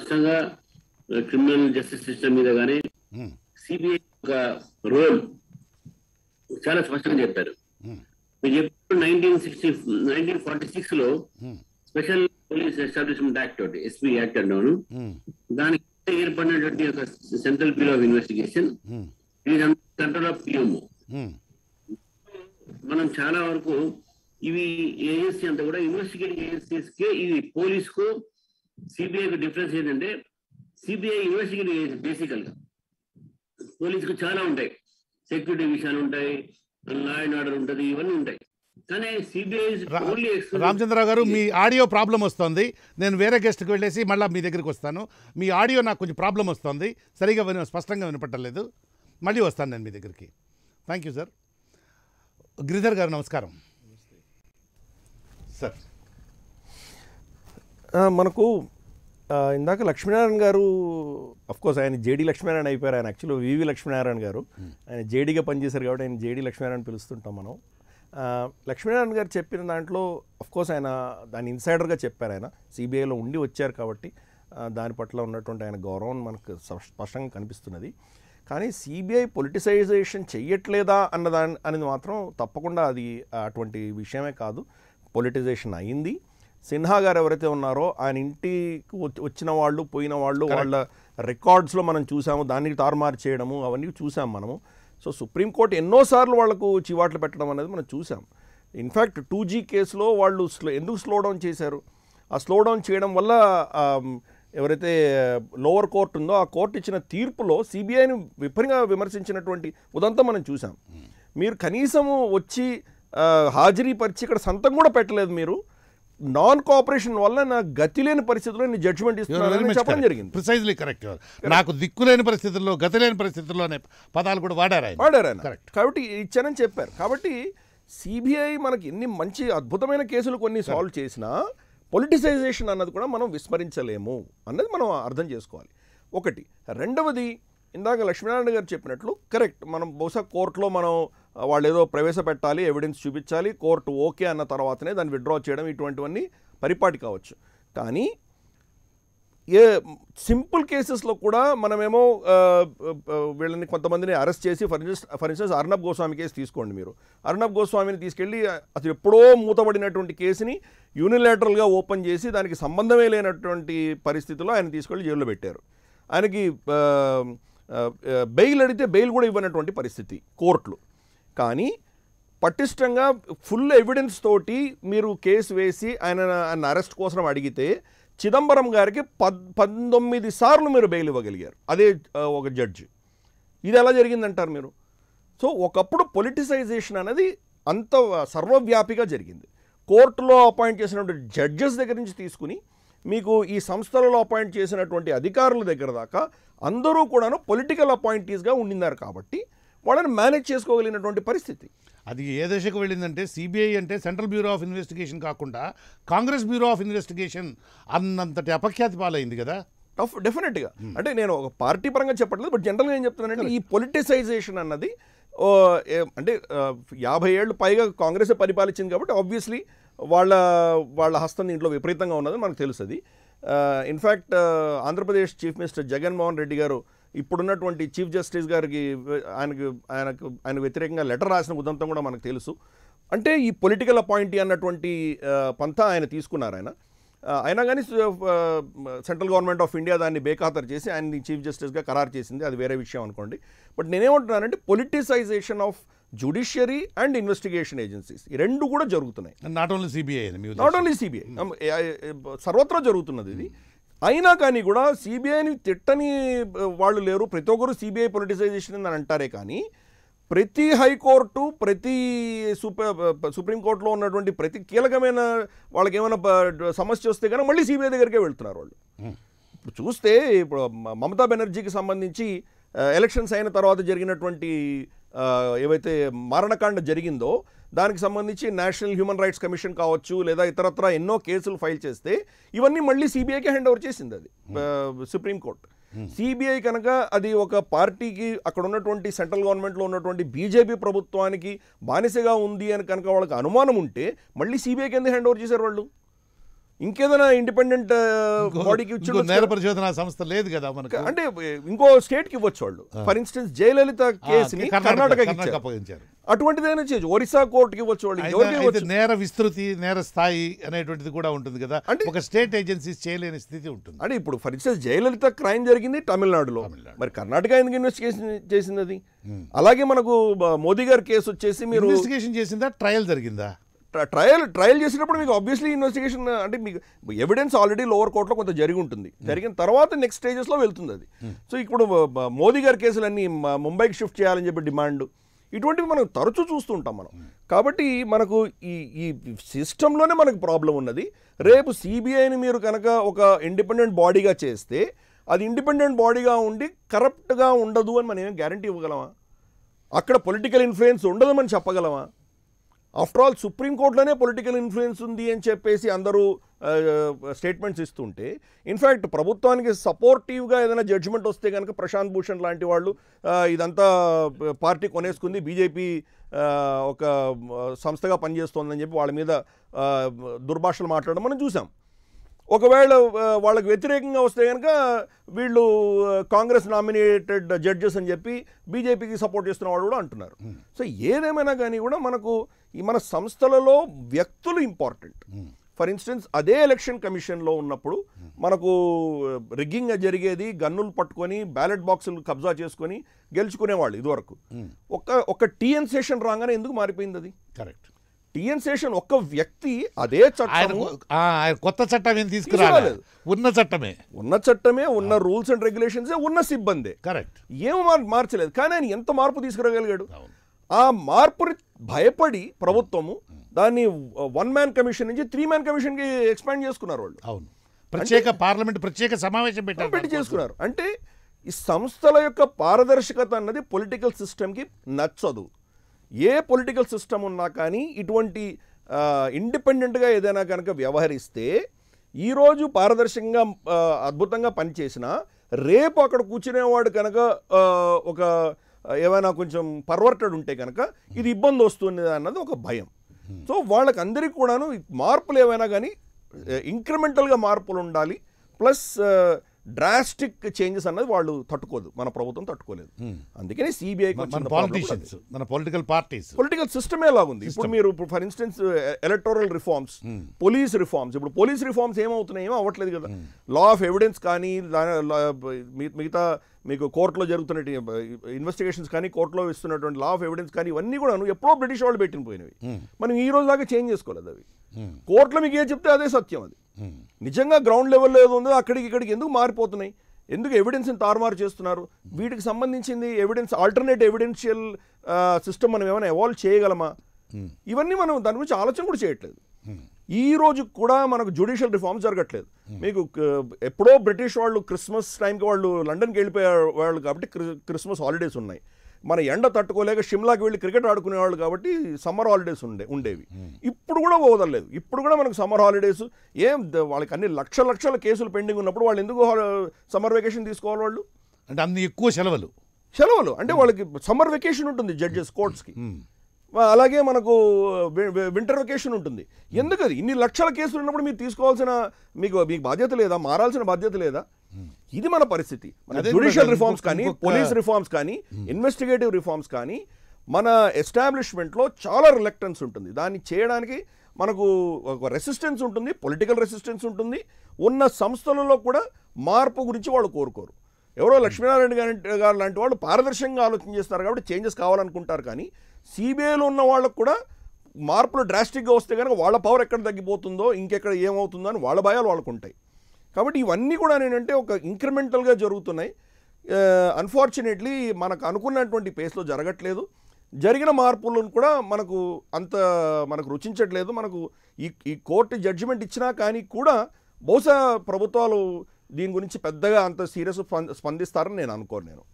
స్పష్టంగా criminal justice system మీద కానీ సిబిఐ యొక్క రోల్ చాలా స్పష్టంగా చెప్పారు మీరు చెప్పారు nineteen sixty nineteen forty six లో స్పెషల్ పోలీస్ ఎస్టాబ్లిష్మెంట్ యాక్ట్ ఒకటి ఎస్పి యాక్ట్ అంటాను దానికి ఏర్పడినటువంటి ఒక సెంట్రల్ బ్యూరో ఆఫ్ ఇన్వెస్టిగేషన్ ఇది కంట్రోల్ ఆఫ్ పిఎం మనం చాలా వరకు ఇవి ఏజెన్సీ అంతా కూడా ఇన్వెస్టిగేటింగ్ ఏజెన్సీస్ కి ఇవి పోలీస్ కు సిబిఐకి డిఫరెన్స్ ఏంటంటే సిబిఐ ఇన్వెస్టిగేషన్ బేసికల్గా పోలీసుకు చాలా ఉంటాయి సెక్యూరిటీ విషయాలు ఉంటాయి లా అండ్ ఆర్డర్ ఉంటది ఇవన్నీ ఉంటాయి కానీ సిబిఐ ఓన్లీ రామచంద్రరావు గారు మీ ఆడియో ప్రాబ్లం వస్తుంది నేను వేరే గెస్ట్కి వెళ్ళేసి మళ్ళీ మీ దగ్గరికి వస్తాను మీ ఆడియో నాకు కొంచెం ప్రాబ్లం వస్తుంది సరిగా స్పష్టంగా వినపట్టలేదు మళ్ళీ వస్తాను నేను మీ దగ్గరికి థ్యాంక్ యూ సార్ గిరిధర్ గారు నమస్కారం సార్ మనకు ఇందాక లక్ష్మీనారాయణ గారు కోర్స్ ఆయన జేడీ లక్ష్మీనారాయణ అయిపోయారు ఆయన యాక్చువల్లీ వివి లక్ష్మీనారాయణ గారు ఆయన జేడీగా పనిచేశారు కాబట్టి ఆయన జేడీ లక్ష్మీనారాయణ పిలుస్తుంటాం మనం లక్ష్మీనారాయణ గారు చెప్పిన దాంట్లో కోర్స్ ఆయన దాని ఇన్సైడర్గా చెప్పారు ఆయన సిబిఐలో ఉండి వచ్చారు కాబట్టి దాని పట్ల ఉన్నటువంటి ఆయన గౌరవం మనకు స్పష్టంగా కనిపిస్తున్నది కానీ సిబిఐ పొలిటిసైజేషన్ చెయ్యట్లేదా అన్నదా అనేది మాత్రం తప్పకుండా అది అటువంటి విషయమే కాదు పొలిటిజేషన్ అయింది సిన్హా గారు ఎవరైతే ఉన్నారో ఆయన ఇంటికి వచ్చిన వాళ్ళు పోయిన వాళ్ళు వాళ్ళ రికార్డ్స్లో మనం చూసాము దానికి తారుమారు చేయడము అవన్నీ చూసాం మనము సో సుప్రీంకోర్టు ఎన్నోసార్లు వాళ్లకు చివాట్లు పెట్టడం అనేది మనం చూసాం ఇన్ఫ్యాక్ట్ టూ జీ కేసులో వాళ్ళు స్లో ఎందుకు స్లో డౌన్ చేశారు ఆ స్లో డౌన్ చేయడం వల్ల ఎవరైతే లోవర్ కోర్టు ఉందో ఆ కోర్టు ఇచ్చిన తీర్పులో సిబిఐని విపరీతంగా విమర్శించినటువంటి ఉదంతా మనం చూసాం hmm. మీరు కనీసము వచ్చి హాజరీపరిచి ఇక్కడ సంతం కూడా పెట్టలేదు మీరు నాన్ కోఆపరేషన్ వల్ల నా గతి లేని పరిస్థితుల్లో నేను జడ్జిమెంట్ ఇస్తున్నాను చెప్పడం జరిగింది ప్రిసైజ్లీ కరెక్ట్ నాకు దిక్కు లేని పరిస్థితుల్లో గతి లేని పరిస్థితుల్లో అనే పదాలు కూడా వాడారా ఆయన కరెక్ట్ కాబట్టి ఇచ్చానని చెప్పారు కాబట్టి సిబిఐ మనకి ఎన్ని మంచి అద్భుతమైన కేసులు కొన్ని సాల్వ్ చేసినా పొలిటిసైజేషన్ అన్నది కూడా మనం విస్మరించలేము అన్నది మనం అర్థం చేసుకోవాలి ఒకటి రెండవది ఇందాక లక్ష్మీనారాయణ గారు చెప్పినట్లు కరెక్ట్ మనం బహుశా కోర్టులో మనం వాళ్ళు ఏదో ప్రవేశపెట్టాలి ఎవిడెన్స్ చూపించాలి కోర్టు ఓకే అన్న తర్వాతనే దాన్ని విత్డ్రా చేయడం ఇటువంటివన్నీ పరిపాటి కావచ్చు కానీ ఏ సింపుల్ కేసెస్లో కూడా మనమేమో వీళ్ళని కొంతమందిని అరెస్ట్ చేసి for instance for instance Arnab Goswami case తీసుకోండి మీరు అర్ణబ్ గోస్వామిని తీసుకెళ్ళి అసలు ఎప్పుడో మూతబడినటువంటి కేసుని యూనిలేటరల్గా ఓపెన్ చేసి దానికి సంబంధమే లేనటువంటి పరిస్థితిలో ఆయన తీసుకెళ్ళి జైల్లో పెట్టారు ఆయనకి బెయిల్ అడిగితే బెయిల్ కూడా ఇవ్వనటువంటి పరిస్థితి కోర్టులు కానీ పటిష్టంగా ఫుల్ ఎవిడెన్స్ తోటి మీరు కేసు వేసి ఆయన ఆయన అరెస్ట్ కోసం అడిగితే చిదంబరం గారికి పద్ పంతొమ్మిది సార్లు మీరు బెయిల్ ఇవ్వగలిగారు అదే ఒక జడ్జి ఇది ఎలా జరిగిందంటారు మీరు సో ఒకప్పుడు పొలిటిసైజేషన్ అనేది అంత సర్వవ్యాపిగా జరిగింది కోర్టులో అపాయింట్ చేసినటువంటి జడ్జెస్ దగ్గర నుంచి తీసుకుని మీకు ఈ సంస్థలలో అపాయింట్ చేసినటువంటి అధికారుల దగ్గర దాకా అందరూ కూడాను పొలిటికల్ అపాయింటీస్గా ఉండినారు కాబట్టి వాళ్ళని మేనేజ్ చేసుకోగలిగినటువంటి పరిస్థితి అది ఏ దశకు వెళ్ళిందంటే సిబిఐ అంటే సెంట్రల్ బ్యూరో ఆఫ్ ఇన్వెస్టిగేషన్ కాకుండా కాంగ్రెస్ బ్యూరో ఆఫ్ ఇన్వెస్టిగేషన్ అన్నంతటి అపఖ్యాతి పాలైంది కదా టఫ్ డెఫినెట్గా hmm. అంటే నేను ఒక పార్టీ పరంగా చెప్పట్లేదు బట్ జనరల్గా ఏం చెప్తున్నానంటే ఈ పొలిటిసైజేషన్ అన్నది అంటే యాభై ఏళ్ళు పైగా కాంగ్రెస్ పరిపాలించింది కాబట్టి ఆబ్వియస్లీ వాళ్ళ వాళ్ళ హస్తం దీంట్లో విపరీతంగా ఉన్నది మనకు తెలుసు అది in fact Andhra Pradesh chief minister Jaganmohan Reddy గారు ఇప్పుడున్నటువంటి చీఫ్ జస్టిస్ గారికి ఆయనకు ఆయనకు ఆయన వ్యతిరేకంగా లెటర్ రాసిన ఉదంతం కూడా మనకు తెలుసు అంటే ఈ పొలిటికల్ అపాయింటీ అన్నటువంటి పంతా ఆయన తీసుకున్నారు ఆయన అయినా కానీ సెంట్రల్ గవర్నమెంట్ ఆఫ్ ఇండియా దాన్ని బేఖాతరు చేసి ఆయన్ని చీఫ్ జస్టిస్గా ఖరారు చేసింది అది వేరే విషయం అనుకోండి బట్ నేనేమంటున్నానంటే politicisation of judiciary and investigation agencies ఈ రెండు కూడా జరుగుతున్నాయి not only CBI not only CBI సర్వత్రా జరుగుతున్నది ఇది అయినా కానీ కూడా సిబిఐని తిట్టని వాళ్ళు లేరు ప్రతి ఒక్కరు సిబిఐ పొలిటిసైజేషన్ అని అంటారే కానీ ప్రతి హైకోర్టు ప్రతి సుప్రీం సుప్రీంకోర్టులో ఉన్నటువంటి ప్రతి కీలకమైన వాళ్ళకి ఏమైనా సమస్య వస్తే కానీ మళ్ళీ సిబిఐ దగ్గరికే వెళ్తున్నారు వాళ్ళు ఇప్పుడు చూస్తే ఇప్పుడు మమతా బెనర్జీకి సంబంధించి ఎలక్షన్స్ అయిన తర్వాత జరిగినటువంటి ఏవైతే మరణకాండ జరిగిందో దానికి సంబంధించి నేషనల్ హ్యూమన్ రైట్స్ కమిషన్ కావచ్చు లేదా ఇతరత్ర ఎన్నో కేసులు ఫైల్ చేస్తే ఇవన్నీ మళ్ళీ సిబిఐకి హ్యాండ్ ఓవర్ చేసింది అది hmm. Supreme court hmm. సిబిఐ కనుక అది ఒక పార్టీకి అక్కడ ఉన్నటువంటి సెంట్రల్ గవర్నమెంట్లో ఉన్నటువంటి బీజేపీ ప్రభుత్వానికి బానిసగా ఉంది అని కనుక వాళ్ళకి అనుమానం ఉంటే మళ్ళీ సిబిఐకి ఎందుకు హ్యాండ్ ఓవర్ చేశారు వాళ్ళు ఇంకేదైనా ఇండిపెండెంట్ బాడీకి ఇచ్చిన సంస్థ లేదు కదా మనకి అంటే ఇంకో స్టేట్కి ఇవ్వచ్చు వాళ్ళు ఫర్ ఇన్స్టెన్స్ జయలలిత కేసుని కర్ణాటకకి అటువంటిదైనా చేయొచ్చు ఒరిస్సా కోర్టుకి ఇవ్వచ్చు వాళ్ళు నేర విస్తృతి నేర స్థాయి అనేటువంటిది కూడా ఉంటుంది కదా అంటే ఒక స్టేట్ ఏజెన్సీస్ చేయలేని స్థితి ఉంటుంది అంటే ఇప్పుడు ఫర్ ఇన్స్టెన్స్ జయలలిత క్రైమ్ జరిగింది తమిళనాడులో మరి కర్ణాటక ఎందుకు ఇన్వెస్టిగేషన్ చేసింది అలాగే మనకు మోదీ గారి కేసు వచ్చేసి మీరు ఇన్వెస్టిగేషన్ చేసిందా ట్రయల్ జరిగిందా ట్రయల్ ట్రయల్ చేసినప్పుడు మీకు ఆబ్వియస్లీ ఇన్వెస్టిగేషన్ అంటే మీకు ఎవిడెన్స్ ఆల్రెడీ లోవర్ కోర్టులో కొంత జరిగి ఉంటుంది జరిగిన తర్వాత నెక్స్ట్ స్టేజెస్లో వెళ్తుంది అది సో ఇప్పుడు మోదీ గారి కేసులన్నీ ముంబైకి షిఫ్ట్ చేయాలని చెప్పి డిమాండ్ ఇటువంటివి మనం తరచూ చూస్తుంటాం మనం కాబట్టి మనకు ఈ ఈ సిస్టంలోనే మనకు ప్రాబ్లం ఉన్నది రేపు సిబిఐని మీరు కనుక ఒక ఇండిపెండెంట్ బాడీగా చేస్తే అది ఇండిపెండెంట్ బాడీగా ఉండి కరప్ట్గా ఉండదు అని మనం ఏం గ్యారంటీ ఇవ్వగలమా అక్కడ పొలిటికల్ ఇన్ఫ్లుయెన్స్ ఉండదు మనం చెప్పగలమా ఆఫ్టర్ ఆల్ సుప్రీంకోర్టులోనే పొలిటికల్ ఇన్ఫ్లుయెన్స్ ఉంది అని చెప్పేసి అందరూ స్టేట్మెంట్స్ ఇస్తుంటే ఇన్ఫ్యాక్ట్ ప్రభుత్వానికి సపోర్టివ్గా ఏదైనా జడ్జిమెంట్ వస్తే కనుక ప్రశాంత్ భూషణ్ లాంటి వాళ్ళు ఇదంతా పార్టీ కొనేసుకుంది బీజేపీ ఒక సంస్థగా పనిచేస్తోందని చెప్పి వాళ్ళ మీద దుర్భాషలు మాట్లాడడం మనం చూసాం ఒకవేళ వాళ్ళకి వ్యతిరేకంగా వస్తే కనుక వీళ్ళు కాంగ్రెస్ నామినేటెడ్ జడ్జెస్ అని చెప్పి బీజేపీకి సపోర్ట్ చేస్తున్న వాళ్ళు కూడా అంటున్నారు సో ఏదేమైనా కానీ కూడా మనకు ఈ మన సంస్థలలో వ్యక్తులు ఇంపార్టెంట్ ఫర్ ఇన్స్టెన్స్ అదే ఎలక్షన్ కమిషన్లో ఉన్నప్పుడు మనకు రిగ్గింగ్ జరిగేది గన్నులు పట్టుకొని బ్యాలెట్ బాక్సులు కబ్జా చేసుకొని గెలుచుకునేవాళ్ళు ఇదివరకు ఒక ఒక టీఎన్ సెషన్ రాగానే ఎందుకు మారిపోయింది అది కరెక్ట్ టిఎన్ శేషన్ ఒక్క వ్యక్తి అదే చట్టం కొత్త చట్టం ఏం తీసుకురాలేదు ఉన్న చట్టమే ఉన్న చట్టమే ఉన్న రూల్స్ అండ్ రెగ్యులేషన్స్ ఉన్న సిబ్బందే కరెక్ట్ ఏం మార్చలేదు కానీ ఆయన ఎంత మార్పు తీసుకురాగలిగాడు ఆ మార్పుని భయపడి ప్రభుత్వము దాన్ని వన్ మ్యాన్ కమిషన్ నుంచి త్రీ మ్యాన్ కమిషన్ కి ఎక్స్పాండ్ చేసుకున్నారు వాళ్ళు అవును ప్రత్యేక పార్లమెంట్ ప్రత్యేక సమావేశం పెట్టారు పెట్టి చేసుకున్నారు అంటే ఈ సంస్థల యొక్క పారదర్శకత అన్నది పొలిటికల్ సిస్టమ్కి నచ్చదు ఏ పొలిటికల్ సిస్టమ్ ఉన్నా కానీ ఇటువంటి ఇండిపెండెంట్గా ఏదైనా కనుక వ్యవహరిస్తే ఈరోజు పారదర్శకంగా అద్భుతంగా పనిచేసిన రేపు అక్కడ కూర్చునేవాడు కనుక ఒక ఏమైనా కొంచెం పర్వర్టెడ్ ఉంటే కనుక ఇది ఇబ్బంది వస్తుంది అన్నది ఒక భయం సో వాళ్ళకి అందరికీ కూడాను మార్పులు ఏమైనా కానీ ఇంక్రిమెంటల్గా మార్పులు ఉండాలి ప్లస్ డ్రాస్టిక్ చేంజెస్ అన్నది వాళ్ళు తట్టుకోదు మన ప్రభుత్వం తట్టుకోలేదు hmm. అందుకనే సిబిఐ పొలిటికల్ పార్టీస్ పొలిటికల్ సిస్టమే లాగుంది ఇప్పుడు మీరు for instance electoral reforms police reforms ఇప్పుడు పోలీస్ రిఫార్మ్స్ ఏమవుతున్నాయి ఏమో అవ్వట్లేదు కదా hmm. లా ఆఫ్ ఎవిడెన్స్ కానీ మిగతా మీకు కోర్టులో జరుగుతున్నట్టు ఇన్వెస్టిగేషన్స్ కానీ కోర్టులో ఇస్తున్నటువంటి లా ఆఫ్ ఎవిడెన్స్ కానీ ఇవన్నీ కూడా ఎప్పుడో బ్రిటిష్ వాళ్ళు పెట్టిన పోయినవి hmm. మనం ఈ రోజు దాకా చేంజ్ చేసుకోలేదు అవి hmm. కోర్టులో మీకు ఏం చెప్తే అదే సత్యం అది hmm. నిజంగా గ్రౌండ్ లెవెల్లో ఏదో ఉందో అక్కడికి ఇక్కడికి ఎందుకు మారిపోతున్నాయి ఎందుకు ఎవిడెన్స్ని తారుమారు చేస్తున్నారు వీటికి సంబంధించింది ఎవిడెన్స్ ఆల్టర్నేట్ ఎవిడెన్షియల్ సిస్టమ్ మనం ఏమైనా ఎవాల్వ్ చేయగలమా ఇవన్నీ మనం దాని గురించి ఆలోచన కూడా చేయట్లేదు ఈ రోజు కూడా మనకు జ్యుడిషియల్ రిఫార్మ్ జరగట్లేదు hmm. మీకు ఎప్పుడో బ్రిటిష్ వాళ్ళు క్రిస్మస్ టైంకి వాళ్ళు లండన్కి వెళ్ళిపోయే వాళ్ళు కాబట్టి క్రిస్మస్ హాలిడేస్ ఉన్నాయి మన ఎండ తట్టుకోలేక షిమ్లాకి వెళ్ళి క్రికెట్ ఆడుకునేవాళ్ళు కాబట్టి సమ్మర్ హాలిడేస్ ఉండే ఉండేవి hmm. ఇప్పుడు కూడా పోదలేదు ఇప్పుడు కూడా మనకు సమ్మర్ హాలిడేస్ ఏం వాళ్ళకి అన్ని లక్ష లక్షల కేసులు పెండింగ్ ఉన్నప్పుడు వాళ్ళు ఎందుకు సమ్మర్ వెకేషన్ తీసుకోవాలి వాళ్ళు అంటే అన్ని ఎక్కువ సెలవులు సెలవులు అంటే hmm. వాళ్ళకి సమ్మర్ వెకేషన్ ఉంటుంది జడ్జెస్ కోర్ట్స్కి అలాగే మనకు వింటర్ వెకేషన్ ఉంటుంది ఎందుకు అది ఇన్ని లక్షల కేసులు ఉన్నప్పుడు మీరు తీసుకోవాల్సిన మీకు మీకు బాధ్యత లేదా మారాల్సిన బాధ్యత లేదా ఇది మన పరిస్థితి మన జ్యుడిషియల్ రిఫార్మ్స్ కానీ పోలీస్ రిఫార్మ్స్ కానీ ఇన్వెస్టిగేటివ్ రిఫార్మ్స్ కానీ మన ఎస్టాబ్లిష్మెంట్లో చాలా రిలక్టెన్స్ ఉంటుంది దాన్ని చేయడానికి మనకు ఒక రెసిస్టెన్స్ ఉంటుంది పొలిటికల్ రెసిస్టెన్స్ ఉంటుంది ఉన్న సంస్థలలో కూడా మార్పు గురించి వాళ్ళు కోరుకోరు ఎవరో లక్ష్మీనారాయణ గారి గారు లాంటి వాళ్ళు పారదర్శకంగా ఆలోచన చేస్తారు కాబట్టి చేంజెస్ కావాలనుకుంటారు కానీ సిబిఐలో ఉన్న వాళ్ళకు కూడా మార్పులు డ్రాస్టిక్గా వస్తే కనుక వాళ్ళ పవర్ ఎక్కడ తగ్గిపోతుందో ఇంకెక్కడ ఏమవుతుందో అని వాళ్ళ భయాలు వాళ్ళకు ఉంటాయి కాబట్టి ఇవన్నీ కూడా ఏంటంటే ఒక ఇంక్రిమెంటల్గా జరుగుతున్నాయి అన్ఫార్చునేట్లీ మనకు అనుకున్నటువంటి పేస్లో జరగట్లేదు జరిగిన మార్పులను కూడా మనకు అంత మనకు రుచించట్లేదు మనకు ఈ ఈ కోర్టు జడ్జిమెంట్ ఇచ్చినా కానీ కూడా బహుశా ప్రభుత్వాలు దీని గురించి పెద్దగా అంత సీరియస్ స్పందిస్తారని నేను అనుకోను నేను